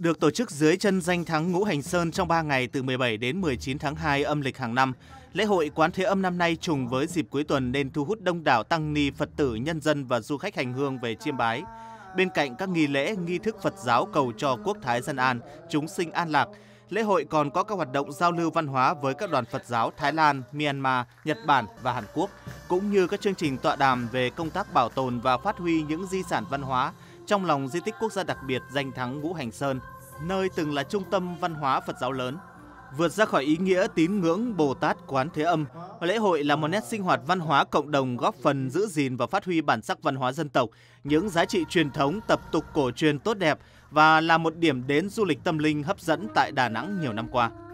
được tổ chức dưới chân danh thắng Ngũ Hành Sơn trong 3 ngày từ 17 đến 19 tháng 2 âm lịch hàng năm. Lễ hội Quán Thế Âm năm nay trùng với dịp cuối tuần nên thu hút đông đảo tăng ni, Phật tử, nhân dân và du khách hành hương về chiêm bái. Bên cạnh các nghi lễ, nghi thức Phật giáo cầu cho quốc thái dân an, chúng sinh an lạc – lễ hội còn có các hoạt động giao lưu văn hóa với các đoàn Phật giáo Thái Lan, Myanmar, Nhật Bản và Hàn Quốc, cũng như các chương trình tọa đàm về công tác bảo tồn và phát huy những di sản văn hóa trong lòng di tích quốc gia đặc biệt danh thắng Ngũ Hành Sơn, nơi từng là trung tâm văn hóa Phật giáo lớn. Vượt ra khỏi ý nghĩa tín ngưỡng Bồ Tát Quán Thế Âm, lễ hội là một nét sinh hoạt văn hóa cộng đồng góp phần giữ gìn và phát huy bản sắc văn hóa dân tộc, những giá trị truyền thống, tập tục cổ truyền tốt đẹp và là một điểm đến du lịch tâm linh hấp dẫn tại Đà Nẵng nhiều năm qua.